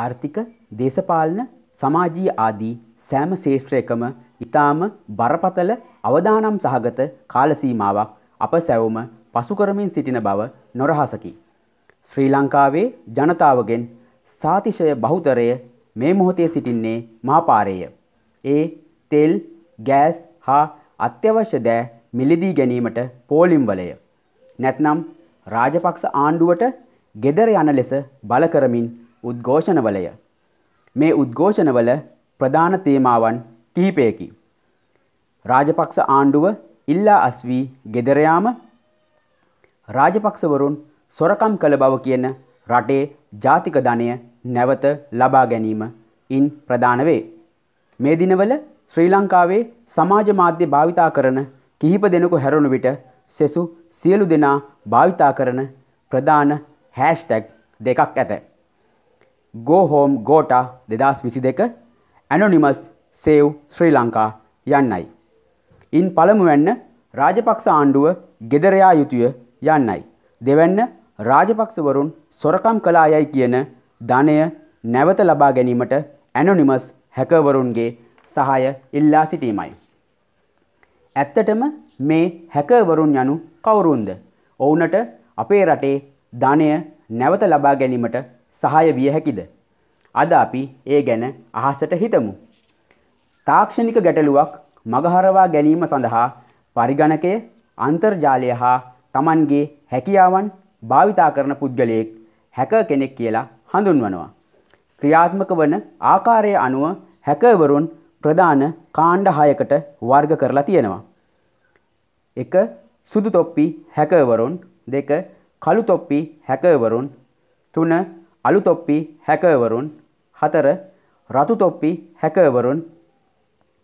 ආර්ථික දේශපාලන සමාජීය ආදී සෑම ශේෂ්ත්‍රයකම ඊටාම බරපතල අවදානම් සහගත කාලසීමාවක් අප සැවොම පසු කරමින් සිටින බව නොරහසකි. ශ්‍රී ලංකාවේ ජනතාවගෙන් සාතිශය බහුතරය මේ මොහොතේ සිටින්නේ මාපාරේය. ඒ තෙල්, ගෑස් හා අත්‍යවශ්‍ය දෑ මිලදී ගැනීමට පෝලිම් වලය. නැත්නම් රාජපක්ෂ ආණ්ඩුවට gedara යන ලෙස බල කරමින් උද්ඝෝෂණවලය. මේ උද්ඝෝෂණවල ප්‍රධාන තේමාවන් කිහිපයකි. රාජපක්ෂ ආණ්ඩුව ඉල්ලා අස්වී ගෙදරයාම රාජපක්ෂවරුන් සොරකම් කළ බව කියන රටේ ජාතික ධනය නැවත ලබා ගැනීම ඉන් ප්‍රධාන වේ. මේ දිනවල ශ්‍රී ලංකාවේ සමාජ මාධ්‍ය භාවිතා කරන කිහිප දෙනෙකු හැරුණු විට සෙසු සියලු දෙනා භාවිතා කරන ප්‍රධාන හෑෂ්ටැග් දෙකක් ඇත. ගෝ හෝම් ගෝටා දෙදස් විසි දෙක ඇනොනිමස් සේව් ශ්‍රී ලංකා යන්නයි. ඉන් පළමුවැන්න රාජපක්ෂ ආණ්ඩුව ගෙදරයා යුතුය යන්නයි. දෙවැන්න රාජපක්ෂවරුන් සොරකම් කලා යයි කියන ධනය නැවත ලබා ගැනීමට ඇනොනිමස් හැකවරුන්ගේ සහය ඉල්ලා සිටීමයි. ඇත්තටම මේ හැකවරුන් යනු කවුරුන්ද. ඔවුනට අපේ රටේ ධනය නැවත ලබා ගැනීමට සහාය විය හැකිද? අද අපි ඒ ගැන අහසට හිතමු. තාක්ෂණික ගැටලුවක් මගහරවා ගැනීම සඳහා පරිගණකය අන්තර්ජාලය හා තමන්ගේ හැකියාවන් භාවිතා කරන පුද්ගලයෙක් හැක කෙනෙක් කියලා හඳුන්වනවා. ක්‍රියාත්මක වන ආකාරය අනුව හැකවරුන් ප්‍රධාන කාණ්ඩ හයකට වර්ග කරලා තියෙනවා. එක සුදු තොප්පි හැකවරුන් දෙක කළු තොප්පි හැකවරුන් තුන අලු තොප්පි හැකවරුන් හතර රතු තොප්පි හැකවරුන්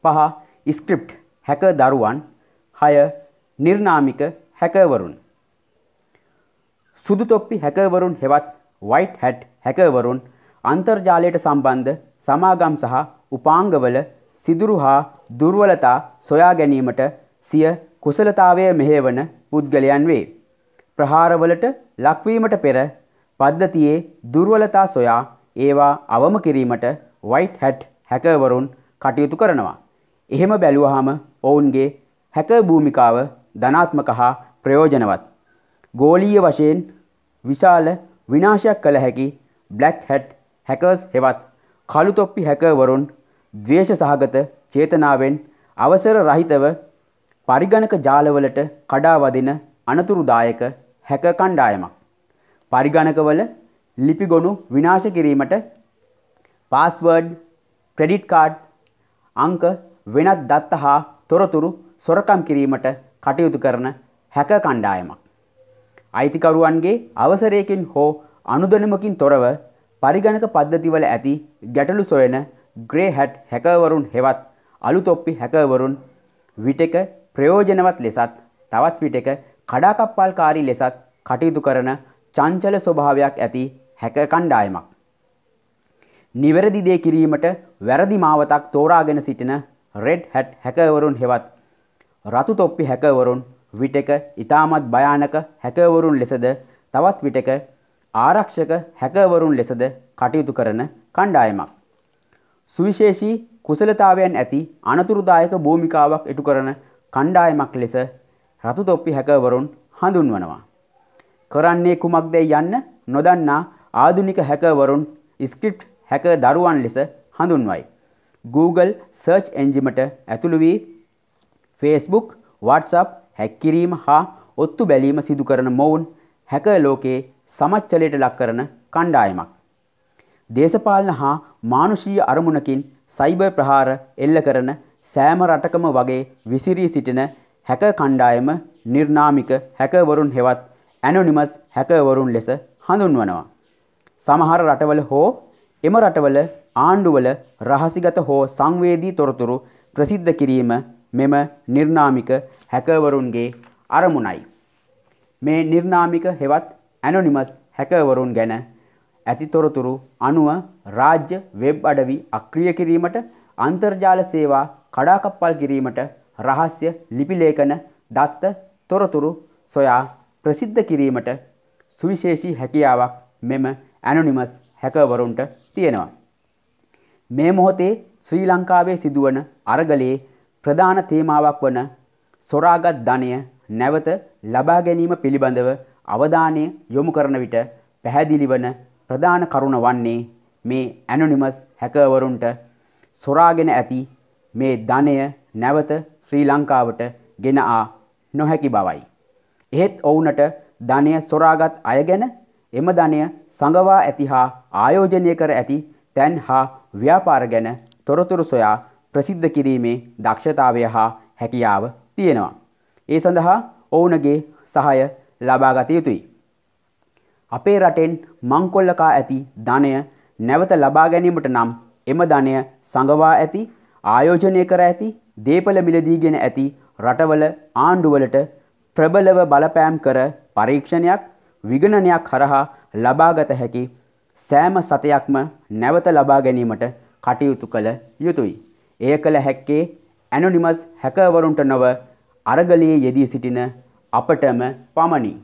පහ ස්ක්‍රිප්ට් හැක දරුවන් හය නිර්නාමික හැකවරුන් සුදු තොප්පි හැකවරුන් හෙවත් වයිට් හැට් හැකවරුන් අන්තර්ජාලයට සම්බන්ධ සමාගම් සහ උපාංගවල සිදුරු හා දුර්වලතා සොයා ගැනීමට සිය කුසලතාවය මෙහෙවන පුද්ගලයන් වේ. ප්‍රහාරවලට ලක්වීමට පෙර පද්ධතියේ දුර්වලතා සොයා ඒවා අවම කිරීමට වයිට් හැට් හැකවරුන් කටයුතු කරනවා. එහෙම බැලුවහම ඔවුන්ගේ හැක භූමිකාව ධනාත්මක හා ප්‍රයෝජනවත්. ගෝලීය වශයෙන් විශාල විනාශයක් කළ හැකි බ්ලක් හැට් හැකර්ස් හෙවත් කළුතොප්පි හැකවරුන් දවේශ සහගත චේතනාවෙන් අවසර රහිතව පරිගණක ජාලවලට කඩාවදින අනතුරුදායක හැක කණ්ඩායමක්. පරිගණකවල ලිපිගොනු විනාශ කිරීමට පාස්වර්ඩ් ක්‍රෙඩිට් කාඩ් අංක වෙනත් දත්ත හා තොරතුරු සොරකම් කිරීමට කටයුතු කරන හැක කණ්ඩායමක්. අයිතිකරුවන්ගේ අවසරයකින් හෝ අනුදනමකින් තොරව පරිගණක පද්ධතිවල ඇති ගැටලු සොයන ග්‍රේ හැට් හැකවරුන් හෙවත් අලුතොප්පි හැකවරුන් විටක ප්‍රයෝජනවත් ලෙසත් තවත් විටක කඩාකප්පල්කාරී ලෙසත් කටයුතු කරන චංචල ස්වභාවයක් ඇති හැක කණ්ඩායමක්. නිවැරදි දේ කිරීමට වැරදි මාවතක් තෝරාගෙන සිටින රෙඩ් හැට් හැකවරුන් හෙවත් රතු තොප්පි හැකවරුන් විටක ඉතාමත් භයානක හැකවරුන් ලෙසද තවත් විටක ආරක්ෂක හැකවරුන් ලෙසද කටයුතු කරන කණ්ඩායමක්. සුවිශේෂී කුසලතාවයන් ඇති අනතුරුදායක භූමිකාවක් ඉටු කරන කණ්ඩායමක් ලෙස රතු තොප්පි හැකවරුන් හඳුන්වනවා. කරන්නේ කුමක්දැයි යන්න නොදන්නා ආධුනික හැකවරුන් ස්ක්‍රිප්ට් හැක දරුවන් ලෙස හඳුන්වයි. Google සර්ච් එන්ජිමට ඇතුළු වී Facebook WhatsApp හැක්කිරීම හා ඔත්තු බැලීම සිදු කරන මොවුන් හැක ලෝකයේ සමච්චලයට ලක් කරන කණ්ඩායමක්. දේශපාලන හා මානුෂීය අරමුණකින් සයිබර් ප්‍රහාර එල්ල කරන සෑම රටකම වගේ විසිරී සිටින හැක කණ්ඩායම නිර්නාමික හැකවරුන් හෙවත් ඇනොනිමස් හැකවරුන් ලෙස හඳුන්වනවා. සමහර රටවල හෝ එම රටවල ආණ්ඩුවල රහසිගත හෝ සංවේදී තොරතුරු ප්‍රසිද්ධ කිරීම මෙම නිර්නාමික හැකවරුන්ගේ අරමුණයි. මේ නිර්නාමික හෙවත් ඇනොනිමස් හැකවරුන් ගැන ඇති තොරතුරු අනුව රාජ්‍ය වෙබ් අඩවි අක්‍රිය කිරීමට අන්තර්ජාල සේවා කඩාකප්පල් කිරීමට රහස්‍ය ලිපිලේඛන දත්ත තොරතුරු සොයා ප්‍රසිද්ධ කිරීමට සුවිශේෂී හැකියාවක් මෙම ඇනොනිමස් හැකවරුන්ට තියෙනවා. මේ මොහොතේ ශ්‍රී ලංකාවේ සිදුවන අරගලයේ ප්‍රධාන තේමාවක් වන සොරාගත් ධනය නැවත ලබා ගැනීම පිළිබඳව අවධානය යොමු කරන විට පැහැදිලි වන ප්‍රධාන කරුණ වන්නේ මේ ඇනොනිමස් හැකවරුන්ට සොරාගෙන ඇති මේ ධනය නැවත ශ්‍රී ලංකාවට ගෙන ආ නොහැකි බවයි. එහෙත් ඔවුනට ධනය සොරාගත් අය ගැන එම ධනය සඟවා ඇති හා ආයෝජනය කර ඇති තැන් හා ව්‍යාපාර ගැන තොරතුරු සොයා ප්‍රසිද්ධ කිරීමේ දක්ෂතාවය හා හැකියාව තියෙනවා. ඒ සඳහා ඔවුනගේ සහය ලබාගත යුතුයි. අපේ රටෙන් මංකොල්ලකා ඇති ධනය නැවත ලබා ගැනීමට නම් එම ධනය සඟවා ඇති ආයෝජනය කර ඇති දේපල මිලදීගෙන ඇති රටවල ආණ්ඩුවලට ප්‍රබලව බලපෑම් කර පරීක්ෂණයක් විගණනයක් හරහා ලබාගත හැකි සෑම සතයක්ම නැවත ලබා ගැනීමට කටයුතු කළ යුතුයි. එය කළ හැක්කේ ඇනොනිමස් හැකවරුන්ට නොව අරගලයේ යෙදී සිටින අපටම පමණි.